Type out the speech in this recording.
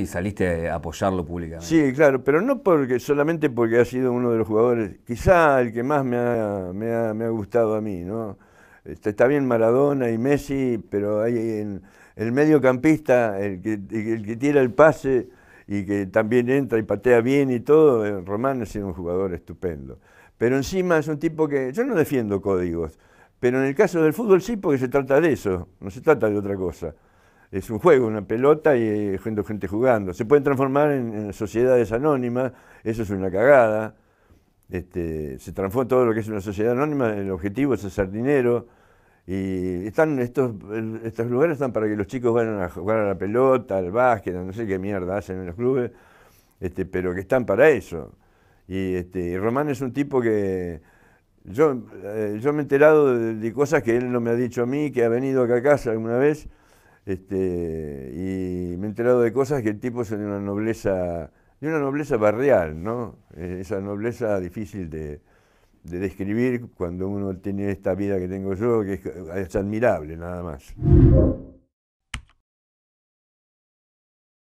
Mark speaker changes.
Speaker 1: Y saliste a apoyarlo públicamente. Sí, claro, pero no porque solamente porque ha sido uno de los jugadores, quizá el que más me ha, gustado a mí, ¿no? Este, está, bien Maradona y Messi, pero hay el mediocampista, el que, el que tira el pase y que también entra y patea bien y todo, eh, Román ha sido un jugador estupendo. Pero encima es un tipo que, yo no defiendo códigos, pero en el caso del fútbol sí porque se trata de eso, no se trata de otra cosa es un juego, una pelota y eh, gente, gente jugando. Se pueden transformar en, sociedades anónimas, eso es una cagada. Este, se transforma todo lo que es una sociedad anónima, el objetivo es hacer dinero. Y están estos, estos lugares están para que los chicos vayan a jugar a la pelota, al básquet, no sé qué mierda hacen en los clubes, este, pero que están para eso. Y, este, y Román es un tipo que, yo, eh, yo, me he enterado de, de, cosas que él no me ha dicho a mí, que ha venido acá a casa alguna vez este, y me he enterado de cosas que el tipo es de una nobleza, de una nobleza barrial, ¿no? Eh, esa nobleza difícil de, describir cuando uno tiene esta vida que tengo yo, que es admirable nada más.